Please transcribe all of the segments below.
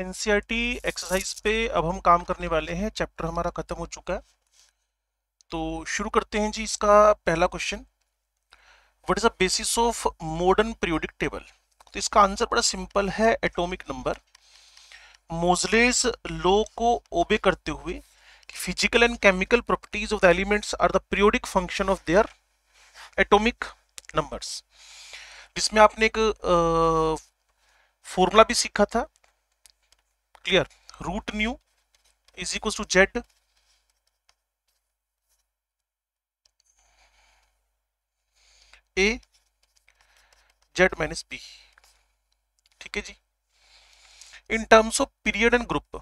An exercise e पे अब हम काम करने वाले हैं चैप्टर हमारा ख़त्म हो चुका है तो शुरू करते हैं जी इसका पहला question what is the basis of modern periodic table तो इसका आंसर बड़ा सिंपल है एटॉमिक नंबर मोजलेस लॉ को ओबे करते हुए physical and chemical properties of the elements are the periodic function of their atomic numbers जिसमें आपने एक फॉर्मूला भी सीखा था square root nu is equal to Z A Z minus B ठीक है जी in terms of period and group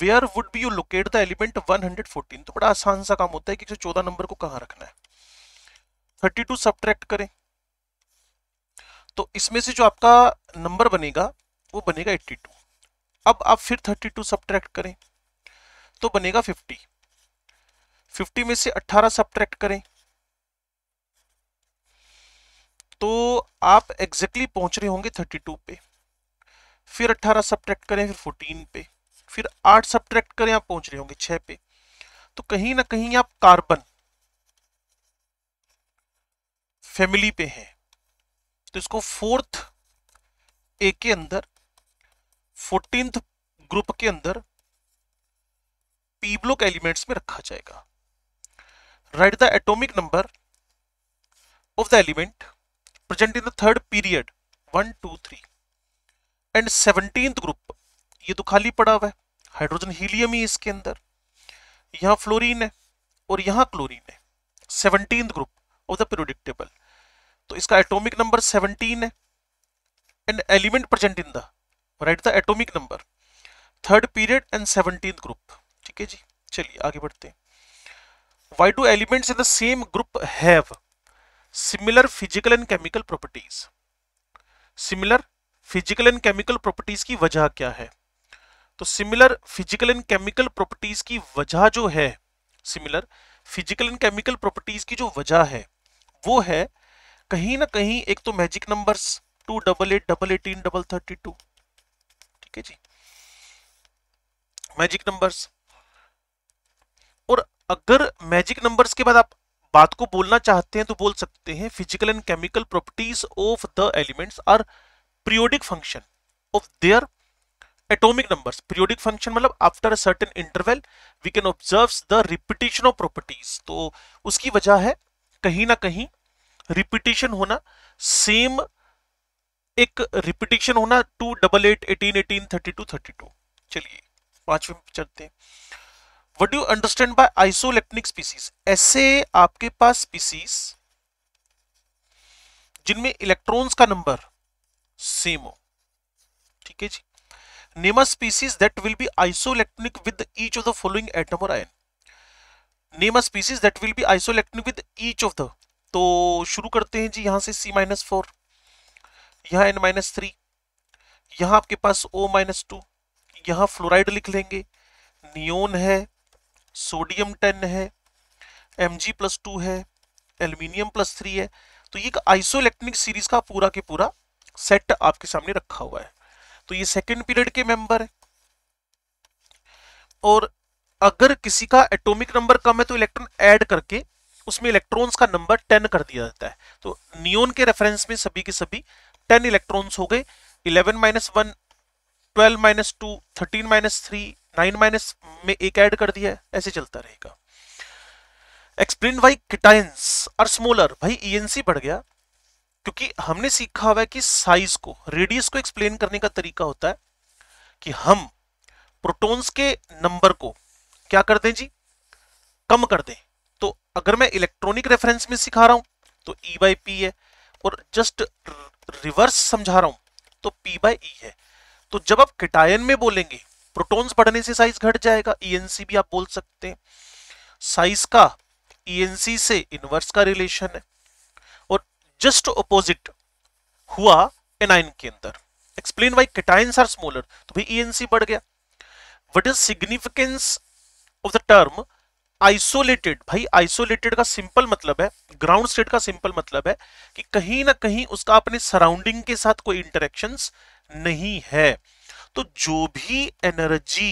where would be you locate the element 114 तो बड़ा आसान सा काम होता है कि चौदह नंबर को कहां रखना है 32 टू करें तो इसमें से जो आपका नंबर बनेगा वो बनेगा 82 अब आप फिर 32 सब्ट्रैक्ट करें तो बनेगा 50 50 में से 18 सब्ट्रैक्ट करें तो आप एग्जैक्टली exactly पहुंच रहे होंगे 32 पे फिर 18 सब्ट्रैक्ट करें फिर 14 पे फिर 8 सब्ट्रैक्ट करें आप पहुंच रहे होंगे 6 पे तो कहीं ना कहीं आप कार्बन फैमिली पे हैं तो इसको फोर्थ ए के अंदर फोर्टीन ग्रुप के अंदर पी ब्लॉक एलिमेंट्स में रखा जाएगा right the atomic number of the element present in the third period one two three and seventeen group ये तो खाली पड़ा हुआ है हाइड्रोजन हीलियम ही इसके अंदर यहां फ्लोरीन है और यहां क्लोरीन है seventeen group of the periodic table तो इसका एटॉमिक नंबर सेवनटीन है and element present in the right the atomic number third period and seventeen group ठीक है जी चलिए आगे बढ़ते हैं why do elements in the same group have similar physical and chemical properties similar physical and chemical properties की वजह क्या है तो similar physical and chemical properties की वजह जो है similar physical and chemical properties की जो वजह है वो है कहीं ना कहीं एक तो magic numbers two double eight double eighteen double thirty two ठीक है जी मैजिक नंबर्स और अगर मैजिक नंबर्स के बाद आप बात को बोलना चाहते हैं तो बोल सकते हैं physical and chemical properties of the elements are periodic function of their atomic numbers periodic function मतलब after a certain interval we can observe the repetition of properties तो उसकी वजह है कहीं ना कहीं रिपीटेशन होना सेम एक रिपीटेशन होना two double eight eighteen eighteen thirty two thirty two चलिए पांचवें चलते what do understand by isoelectronic species ऐसे आपके पास स्पीसीज जिनमें इलेक्ट्रॉन्स का नंबर सेम हो ठीक है जी name species that will be isoelectronic with each of the following atom और ion name species that will be isoelectronic with each of the तो शुरू करते हैं जी यहां से सी माइनस फोर यहाँ एन माइनस थ्री यहाँ आपके पास ओ माइनस टू यहाँ फ्लोराइड लिख लेंगे नियोन है सोडियम टेन है एम जी प्लस टू है एल्यूमिनियम प्लस थ्री है तो ये एक आइसोइलेक्ट्रिक सीरीज का पूरा के पूरा सेट आपके सामने रखा हुआ है तो ये सेकेंड पीरियड के मेंबर है और अगर किसी का एटॉमिक नंबर कम है तो इलेक्ट्रॉन ऐड करके उसमें इलेक्ट्रॉन्स का नंबर टेन कर दिया जाता है तो नियोन के रेफरेंस में सभी के सभी टेन इलेक्ट्रॉन्स हो गए eleven minus one twelve minus two thirteen minus three nine minus में एक ऐड कर दिया ऐसे चलता रहेगा explain why cations are smaller भाई ईएनसी e बढ़ गया क्योंकि हमने सीखा हुआ है कि साइज को रेडियस को एक्सप्लेन करने का तरीका होता है कि हम प्रोटॉन्स के नंबर को क्या कर दें जी कम कर दें तो अगर मैं इलेक्ट्रॉनिक रेफरेंस में सिखा रहा हूं तो ई बाई पी है और जस्ट रिवर्स समझा रहा हूं तो P बाई ई e है तो जब आप किटायन में बोलेंगे प्रोटॉन्स बढ़ने से साइज घट जाएगा ENC भी आप बोल सकते हैं साइज का ENC से इनवर्स का रिलेशन है और जस्ट ऑपोजिट हुआ एनाइन के अंदर explain why cations are smaller तो भाई ENC बढ़ गया what is significance of the term isolated भाई आइसोलेटेड का सिंपल मतलब है ग्राउंड स्टेट का सिंपल मतलब है कि कहीं ना कहीं उसका अपने सराउंडिंग के साथ कोई इंटरेक्शन नहीं है तो जो भी एनर्जी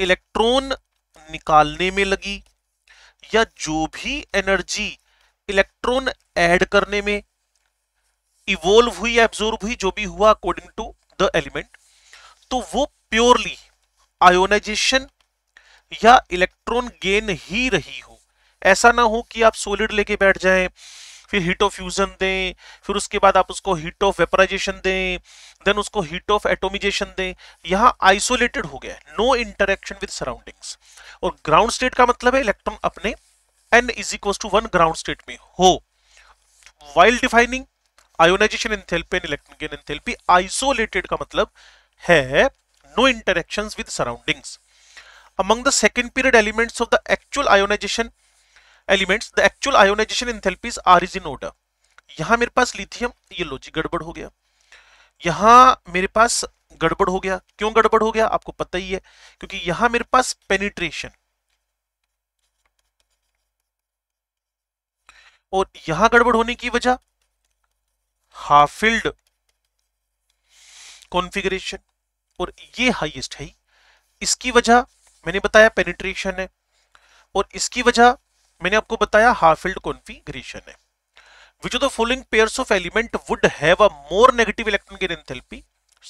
इलेक्ट्रॉन निकालने में लगी या जो भी एनर्जी इलेक्ट्रॉन ऐड करने में इवोल्व हुई एब्जॉर्ब हुई जो भी हुआ अकॉर्डिंग टू द एलिमेंट तो वो प्योरली आयोनाइजेशन या इलेक्ट्रॉन गेन ही रही हो ऐसा ना हो कि आप सोलिड लेके बैठ जाएं फिर हीट ऑफ फ्यूजन दें फिर उसके बाद आप उसको हीट ऑफ वेपराइजेशन दें देन उसको हीट ऑफ एटोमिजेशन दें यहाँ आइसोलेटेड हो गया नो इंटरेक्शन विद सराउंडिंग्स और ग्राउंड स्टेट का मतलब है इलेक्ट्रॉन अपने n is equal to one ground state में हो while defining ionisation enthalpy and electron gain enthalpy isolated का मतलब है no interactions with surroundings. Among the second period elements of the actual ionization elements, the actual ionization enthalpies are is in order. यहाँ मेरे पास lithium ये लो जी गड़बड़ हो गया यहाँ मेरे पास गड़बड़ हो गया क्यों गड़बड़ हो गया आपको पता ही है क्योंकि यहां मेरे पास पेनिट्रेशन और यहां गड़बड़ होने की वजह हाफिल्ड कॉन्फ़िगरेशन और ये हाईएस्ट है इसकी वजह मैंने बताया पेनिट्रेशन है और इसकी वजह मैंने आपको बताया हाफिल्ड कॉन्फिग्रेशन है which of the following pairs of element would have a more negative electron gain enthalpy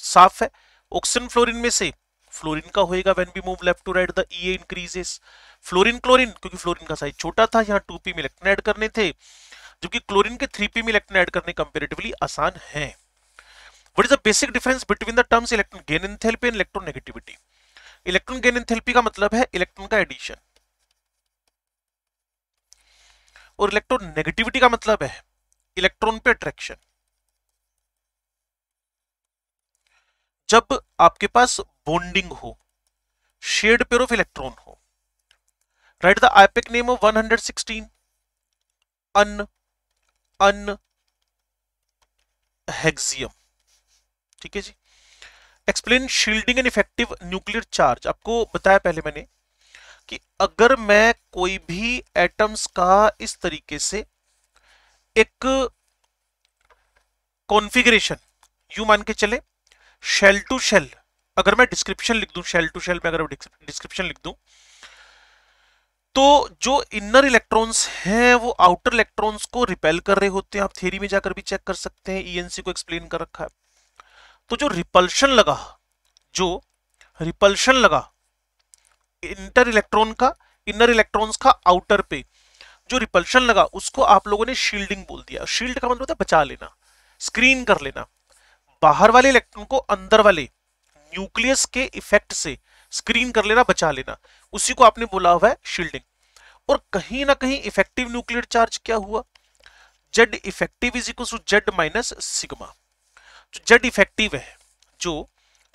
साफ है ऑक्सीजन फ्लोरीन में से फ्लोरीन का होएगा when we move left to right the EA increases fluorine chlorine क्योंकि fluorine का size छोटा था यहां 2p में इलेक्ट्रॉन ऐड करने थे जबकि क्लोरीन के 3p में इलेक्ट्रॉन ऐड करने कंपैरेटिवली आसान है what is the basic difference between the terms electron gain enthalpy and electron negativity electron gain enthalpy का मतलब है इलेक्ट्रॉन का एडिशन और इलेक्ट्रॉन नेगेटिविटी का मतलब है इलेक्ट्रॉन पे अट्रैक्शन जब आपके पास बॉन्डिंग हो शेड पेयर ऑफ इलेक्ट्रॉन हो right the IUPAC name of 116 ununhexium ठीक है जी explain shielding and effective nuclear charge आपको बताया पहले मैंने कि अगर मैं कोई भी एटम्स का इस तरीके से एक कॉन्फ़िगरेशन यू मान के चले शेल टू शेल अगर मैं डिस्क्रिप्शन लिख दूं शेल टू शेल में अगर डिस्क्रिप्शन लिख दूं तो जो इनर इलेक्ट्रॉन्स हैं वो आउटर इलेक्ट्रॉन्स को रिपेल कर रहे होते हैं आप थेरी में जाकर भी चेक कर सकते हैं ईएनसी e को एक्सप्लेन कर रखा है तो जो रिपल्शन लगा जो रिपल्शन लगा इंटर इलेक्ट्रॉन का इनर इलेक्ट्रॉन्स का आउटर पे जो रिपल्शन लगा उसको आप लोगों ने शील्डिंग बोल दिया शील्ड का मतलब होता है बचा लेना स्क्रीन कर लेना बाहर वाले इलेक्ट्रॉन को अंदर वाले न्यूक्लियस के इफेक्ट से स्क्रीन कर लेना बचा लेना उसी को आपने बोला हुआ है शील्डिंग और कहीं ना कहीं इफेक्टिव न्यूक्लियर चार्ज क्या हुआ Z effective is equal to Z minus sigma Z effective है जो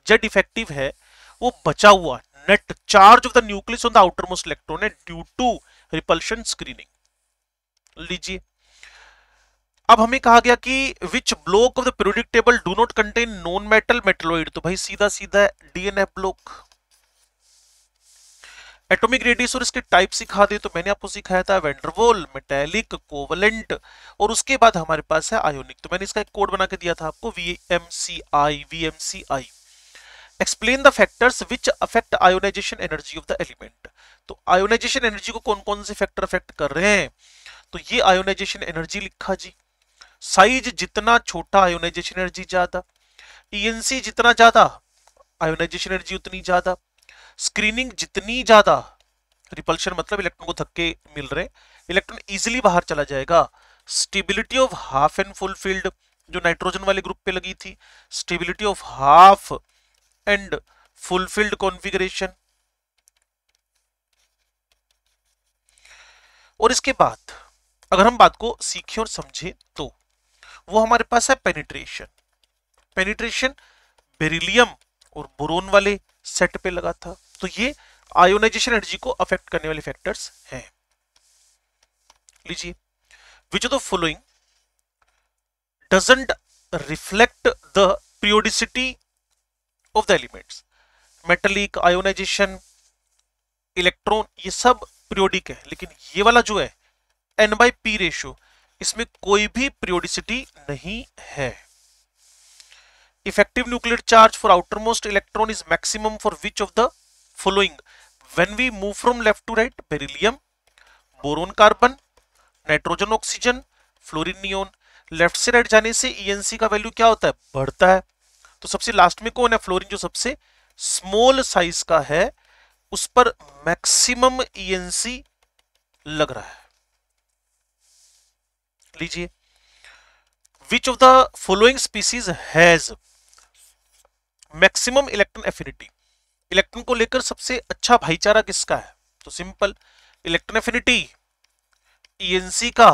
जेड इफेक्टिव है वो बचा हुआ net charge of the nucleus on the outermost electron है ड्यू टू रिपल्शन स्क्रीनिंग लीजिए अब हमें कहा गया कि which block of the periodic table do not contain non metal metalloid तो भाई सीधा सीधा डीएनएफ ब्लॉक एटॉमिक रेडियस और इसके टाइप सिखा दे तो मैंने आपको सिखाया था वेंडरवोल मेटेलिक कोवलेंट और उसके बाद हमारे पास है आयोनिक तो मैंने इसका एक कोड बना के दिया था आपको V M C I V M C I explain the factors which affect ionisation energy of the element तो आयोनाइजेशन एनर्जी को कौन कौन से फैक्टर अफेक्ट कर रहे हैं तो ये आयोनाइजेशन एनर्जी लिखा जी साइज जितना छोटा आयोनाइजेशन एनर्जी ज्यादा ईएनसी e जितना ज्यादा आयोनाइजेशन एनर्जी उतनी ज्यादा स्क्रीनिंग जितनी ज्यादा रिपल्शन मतलब इलेक्ट्रॉन को धक्के मिल रहे इलेक्ट्रॉन इजिली बाहर चला जाएगा stability of half and full filled जो नाइट्रोजन वाले ग्रुप पे लगी थी stability of half and full filled configuration और इसके बाद अगर हम बात को सीखें और समझें तो वो हमारे पास है पेनिट्रेशन पेनिट्रेशन बेरिलियम और बोरोन वाले सेट पे लगा था तो ये आयोनाइजेशन एनर्जी को अफेक्ट करने वाले फैक्टर्स हैं लीजिए which of the following doesn't reflect the periodicity of the elements metallic ionisation electron ये सब पीरियोडिक है लेकिन ये वाला जो है एन बाई पी रेशियो इसमें कोई भी पीरियोडिसिटी नहीं है effective nuclear charge for outermost electron is maximum for which of the following when we move from left to right beryllium boron carbon nitrogen oxygen fluorine neon left से right जाने से ENC e का value क्या होता है बढ़ता है तो सबसे लास्ट में कौन है फ्लोरीन जो सबसे स्मॉल साइज का है उस पर मैक्सिमम ईएनसी e लग रहा है लीजिए which of the following species has maximum electron affinity electron को लेकर सबसे अच्छा भाईचारा किसका है तो simple electron affinity ENC e का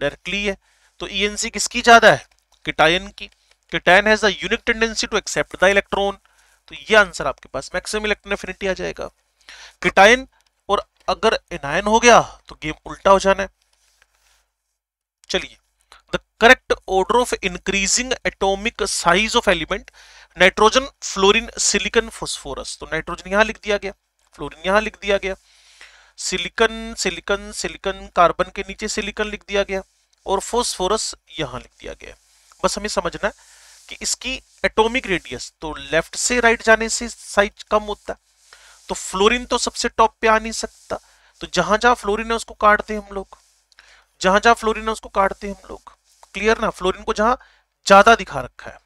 डायरेक्टली है तो ईएनसी e किसकी ज्यादा है किटायन की cation has the unique tendency to accept the electron तो ये आंसर आपके पास मैक्सिमम इलेक्ट्रॉन एफिनिटी आ जाएगा किटायन और अगर एनायन हो गया तो गेम उल्टा हो जाना है चलिए the correct order of increasing atomic size of element nitrogen fluorine silicon phosphorus तो नाइट्रोजन यहां लिख दिया गया फ्लोरिन यहां लिख दिया गया सिलिकन सिलिकन सिलिकन कार्बन के नीचे सिलिकन लिख दिया गया और फोस्फोरस यहां लिख दिया गया बस हमें समझना है कि इसकी एटॉमिक रेडियस तो लेफ्ट से राइट जाने से साइज कम होता है तो फ्लोरिन तो सबसे टॉप पे आ नहीं सकता तो जहां जहां फ्लोरिन है उसको काटते हम लोग जहां जहां फ्लोरिन है उसको काटते हम लोग क्लियर ना फ्लोरिन को जहां ज्यादा दिखा रखा है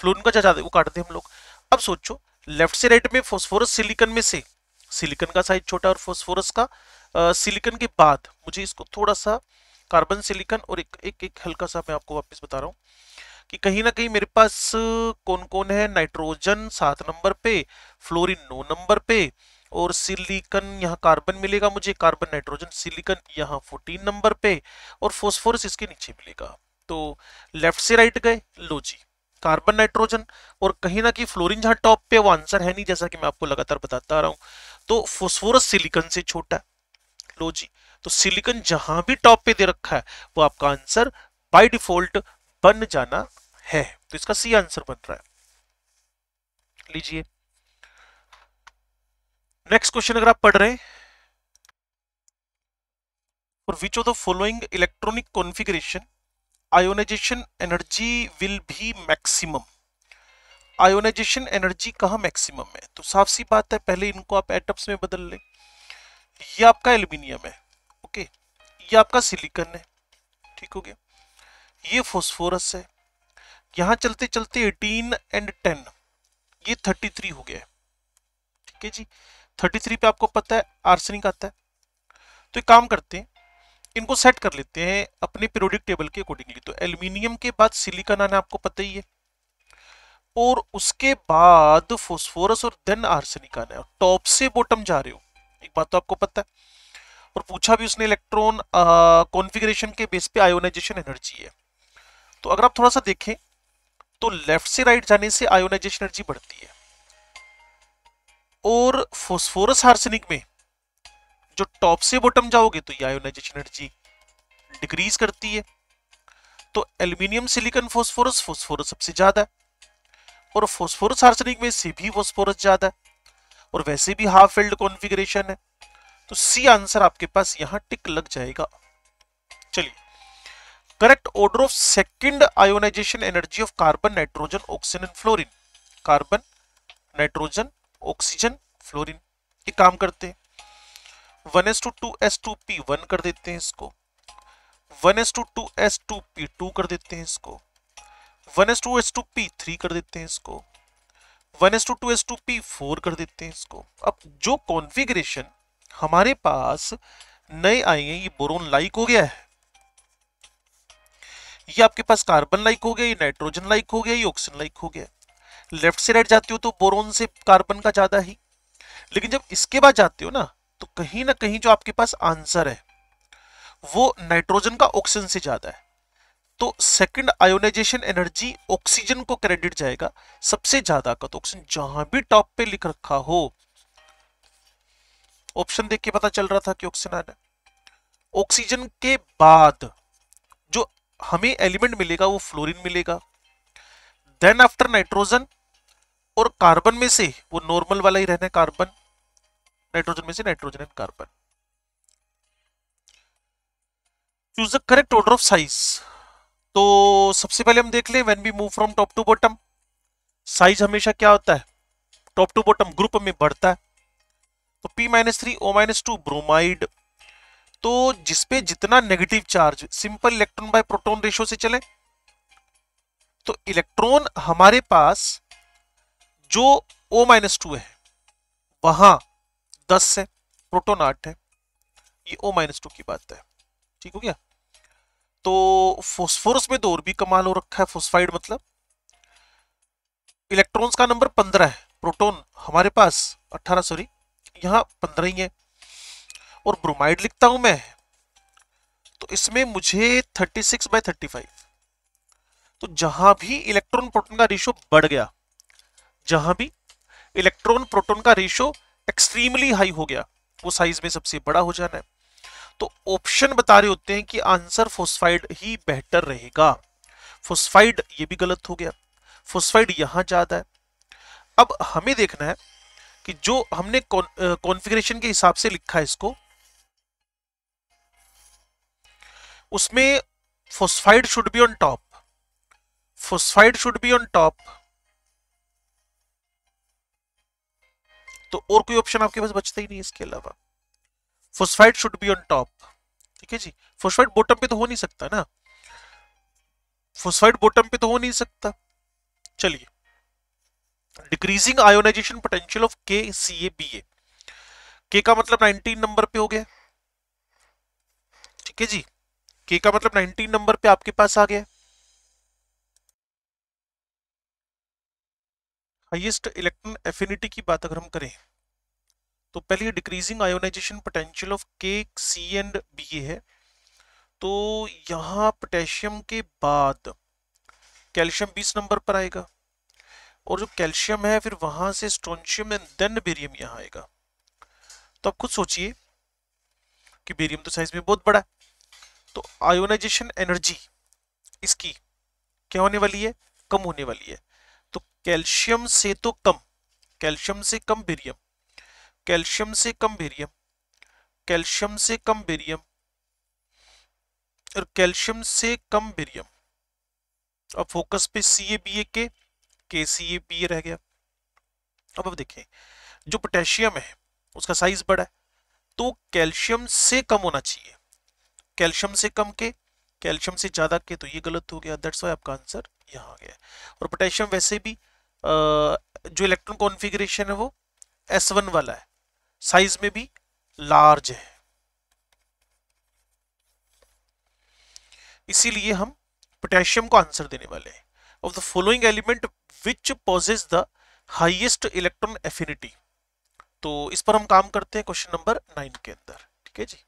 फ्लोरिन का चाहते वो काटते हम लोग अब सोचो लेफ्ट से राइट में फोस्फोरस सिलिकन में से सिलिकन का साइज छोटा और फोस्फोरस का सिलिकन के बाद मुझे इसको थोड़ा सा कार्बन सिलिकन और एक एक एक हल्का सा मैं आपको वापस बता रहा हूँ कि कहीं ना कहीं मेरे पास कौन कौन है नाइट्रोजन सात नंबर पे फ्लोरिन नौ नंबर पे और सिलिकन यहाँ कार्बन मिलेगा मुझे कार्बन नाइट्रोजन सिलिकन यहाँ फोर्टीन नंबर पे और फोस्फोरस इसके नीचे मिलेगा तो लेफ्ट से राइट गए लो जी कार्बन नाइट्रोजन और कहीं ना कहीं फ्लोरिन जहां टॉप पे वो आंसर है नहीं जैसा कि मैं आपको लगातार बताता आ रहा हूं तो फोस्फोरस सिलिकन से छोटा लो जी तो सिलिकन जहां भी टॉप पे दे रखा है वो आपका आंसर बाय डिफॉल्ट बन जाना है तो इसका सी आंसर बन रहा है लीजिए नेक्स्ट क्वेश्चन अगर आप पढ़ रहे हैं और which of the following electronic configuration ionisation energy will be maximum ionisation energy कहाँ मैक्सिमम है तो साफ सी बात है पहले इनको आप एटम्स में बदल लें ये आपका एल्यूमिनियम है ओके ये आपका सिलिकन है ठीक हो गया ये फोस्फोरस है यहाँ चलते चलते 18 एंड 10 ये 33 हो गया है ठीक है जी 33 पे आपको पता है आर्सनिक आता है तो एक काम करते हैं इनको सेट कर लेते हैं अपने पीरियोडिक टेबल के अकॉर्डिंगली तो एल्यूमिनियम के बाद सिलिकन आना आपको पता ही है और उसके बाद फोस्फोरस और देन आर्सेनिक आना है टॉप से बॉटम जा रहे हो एक बात तो आपको पता है और पूछा भी उसने इलेक्ट्रॉन कॉन्फ़िगरेशन के बेस पे आयोनाइजेशन एनर्जी है तो अगर आप थोड़ा सा देखें तो लेफ्ट से राइट जाने से आयोनाइजेशन एनर्जी बढ़ती है और फोस्फोरस हार्सनिक में जो टॉप से बॉटम जाओगे तो आयोनाइजेशन एनर्जी डिक्रीज करती है तो एल्यूमिनियम सिलिकॉन फॉस्फोरस फॉस्फोरस सबसे ज्यादा है और फॉस्फोरस आर्सेनिक में से भी फॉस्फोरस ज्यादा है और वैसे भी हाफ फील्ड कॉन्फ़िगरेशन है तो सी आंसर आपके पास यहां टिक लग जाएगा चलिए correct order of second ionisation energy of carbon nitrogen oxygen and fluorine carbon nitrogen oxygen fluorine ये काम करते हैं one s two two s two p one कर देते हैं इसको one s two two s two p two कर देते हैं इसको one s two s two p three कर देते हैं इसको one s two two s two p four कर देते हैं इसको अब जो कॉन्फ़िगरेशन हमारे पास नए आए हैं ये बोरोन लाइक हो गया है ये आपके पास कार्बन लाइक हो गया ये नाइट्रोजन लाइक हो गया ये ऑक्सीजन लाइक हो गया लेफ्ट से राइट जाते हो तो बोरोन से कार्बन का ज्यादा ही लेकिन जब इसके बाद जाते हो ना तो कहीं ना कहीं जो आपके पास आंसर है वो नाइट्रोजन का ऑक्सीजन से ज्यादा है तो सेकंड आयोनाइजेशन एनर्जी ऑक्सीजन को क्रेडिट जाएगा सबसे ज्यादा का तो ऑक्सीजन जहां भी टॉप पे लिख रखा हो ऑप्शन देख के पता चल रहा था कि ऑक्सीजन आना ऑक्सीजन के बाद जो हमें एलिमेंट मिलेगा वो फ्लोरीन मिलेगा देन आफ्टर नाइट्रोजन और कार्बन में से वो नॉर्मल वाला ही रहना कार्बन नाइट्रोजन में से nitrogen and carbon choose the correct order of size तो सबसे पहले हम देख ले when we move from top to bottom size हमेशा क्या होता है टॉप टू बॉटम ग्रुप में बढ़ता है तो P minus three O minus two bromide तो जिसपे जितना negative charge simple electron by proton ratio से चले तो इलेक्ट्रॉन हमारे पास जो ओ माइनस टू है वहां दस है प्रोटोन आठ है ये ओ माइनस टू की बात है ठीक हो गया तो फोस्फोरस में तो और भी कमाल हो रखा है फोस्फाइड मतलब इलेक्ट्रॉन्स का नंबर पंद्रह है प्रोटोन हमारे पास अट्ठारह सॉरी यहाँ पंद्रह ही है और ब्रोमाइड लिखता हूं मैं तो इसमें मुझे thirty six by thirty five तो जहां भी इलेक्ट्रॉन प्रोटोन का रेशो बढ़ गया जहां भी इलेक्ट्रॉन प्रोटोन का रेशो एक्सट्रीमली हाई हो गया वो साइज में सबसे बड़ा हो जाना है तो ऑप्शन बता रहे होते हैं कि आंसर फोस्फाइड ही बेहतर रहेगा फोस्फाइड ये भी गलत हो गया फोस्फाइड यहाँ ज़्यादा है अब हमें देखना है कि जो हमने कॉन्फ़िगरेशन के हिसाब से लिखा है इसको उसमें phosphide should be on top phosphide should be on top तो और कोई ऑप्शन आपके पास बचता ही नहीं इसके अलावा phosphide should be on top ठीक है जी फोस्फाइड बॉटम पे तो हो नहीं सकता ना फोस्फाइड बॉटम पे तो हो नहीं सकता चलिए डिक्रीजिंग आयोनाइजेशन पोटेंशियल ऑफ के सी ए बी ए के का मतलब 19 नंबर पे हो गया ठीक है जी के का मतलब 19 नंबर पे आपके पास आ गया हाइएस्ट इलेक्ट्रॉन एफिनिटी की बात अगर हम करें तो पहले डिक्रीजिंग आयोनाइजेशन पोटेंशियल ऑफ के सी एंड बी ए है तो यहाँ पोटेशियम के बाद कैल्शियम 20 नंबर पर आएगा और जो कैल्शियम है फिर वहाँ से स्ट्रॉन्शियम एंड देन बेरियम यहाँ आएगा तो आप खुद सोचिए कि बेरियम तो साइज में बहुत बड़ा है तो आयोनाइजेशन एनर्जी इसकी क्या होने वाली है कम होने वाली है कैल्शियम से तो कम कैल्शियम से कम बेरियम कैल्शियम से कम बेरियम कैल्शियम से कम बेरियम और कैल्शियम से कम बेरियम अब फोकस पे सी ए बी ए के के सी ए बी ए रह गया अब अब देखें जो पोटेशियम है उसका साइज बड़ा है तो कैल्शियम से कम होना चाहिए कैल्शियम से कम के कैल्शियम से ज्यादा के तो ये गलत हो गया दैट्स वाई आपका आंसर यहाँ आ गया और पोटेशियम वैसे भी जो इलेक्ट्रॉन कॉन्फ़िगरेशन है वो एस वन वाला है साइज में भी लार्ज है इसीलिए हम पोटेशियम को आंसर देने वाले हैं of the following element which possesses the highest electron affinity तो इस पर हम काम करते हैं क्वेश्चन नंबर नाइन के अंदर ठीक है जी